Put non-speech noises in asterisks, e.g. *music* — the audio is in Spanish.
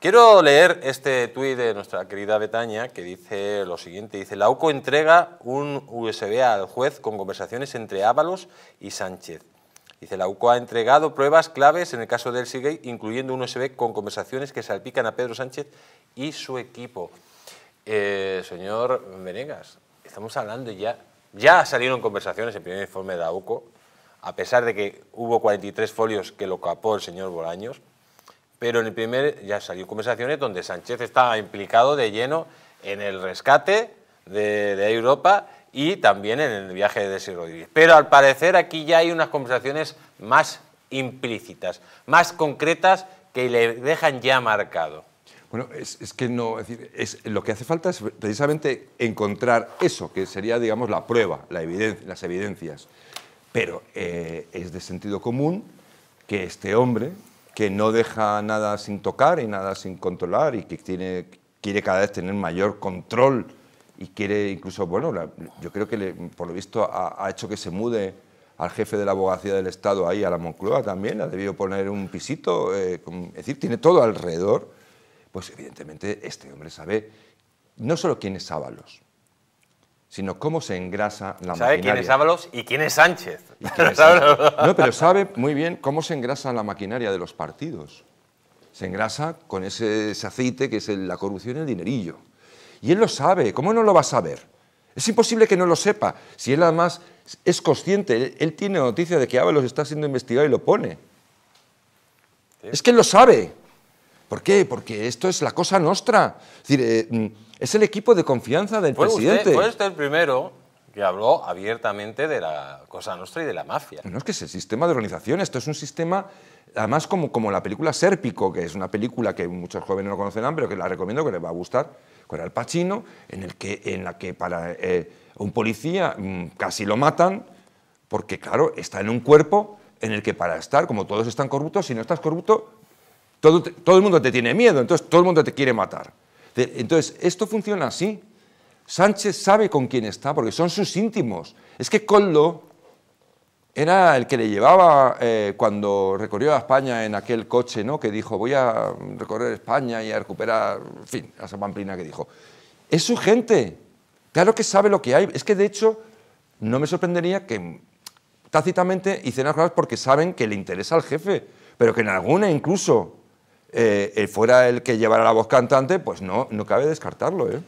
Quiero leer este tuit de nuestra querida Betania que dice lo siguiente, dice, la UCO entrega un USB al juez con conversaciones entre Ábalos y Sánchez. Dice, la UCO ha entregado pruebas claves en el caso del sigue, incluyendo un USB con conversaciones que salpican a Pedro Sánchez y su equipo. Eh, señor Venegas, estamos hablando ya, ya salieron conversaciones, el primer informe de la UCO, a pesar de que hubo 43 folios que lo capó el señor Bolaños, pero en el primer ya salió conversaciones donde Sánchez estaba implicado de lleno en el rescate de, Europa y también en el viaje de Sir Rodríguez. Pero al parecer aquí ya hay unas conversaciones más implícitas, más concretas que le dejan ya marcado. Bueno, es, que no, es lo que hace falta es precisamente encontrar eso, que sería, digamos, la prueba, la evidencia, las evidencias. Pero eh, es de sentido común que este hombre, que no deja nada sin tocar y nada sin controlar y que tiene, quiere cada vez tener mayor control y quiere incluso, bueno, yo creo que por lo visto ha, hecho que se mude al jefe de la abogacía del Estado ahí a la Moncloa también, ha debido poner un pisito, eh, es decir, tiene todo alrededor, pues evidentemente este hombre sabe no solo quién es Ábalos, sino cómo se engrasa la maquinaria. ¿Sabe quién es Ábalos y quién es Sánchez? *laughs* No, pero sabe muy bien cómo se engrasa la maquinaria de los partidos. Se engrasa con ese, aceite que es la corrupción y el dinerillo. Y él lo sabe, ¿cómo no lo va a saber? Es imposible que no lo sepa, si él además es consciente, él, tiene noticia de que Ábalos está siendo investigado y lo pone. Es que él lo sabe. ¿Por qué? Porque esto es la cosa nuestra. Es decir, eh, mm, es el equipo de confianza del presidente. Usted, fue usted el primero que habló abiertamente de la cosa nuestra y de la mafia. No es que es el sistema de organización, esto es un sistema, además como, como la película Sérpico, que es una película que muchos jóvenes no conocerán, pero que la recomiendo, que les va a gustar, con Al Pacino, en, el que, en la que para eh, un policía mm, casi lo matan, porque claro, está en un cuerpo en el que para estar, como todos están corruptos, si no estás corrupto, todo, el mundo te tiene miedo, entonces todo el mundo te quiere matar. Entonces, esto funciona así. Sánchez sabe con quién está, porque son sus íntimos. Es que Coldo era el que le llevaba eh, cuando recorrió a España en aquel coche, ¿no? Que dijo, voy a recorrer España y a recuperar, en fin, a esa pamplina que dijo. Es su gente. Claro que sabe lo que hay. Es que, de hecho, no me sorprendería que tácitamente hicieran las cosas porque saben que le interesa al jefe, pero que en alguna incluso eh, eh, fuera el que llevara la voz cantante, pues no, no cabe descartarlo. ¿eh?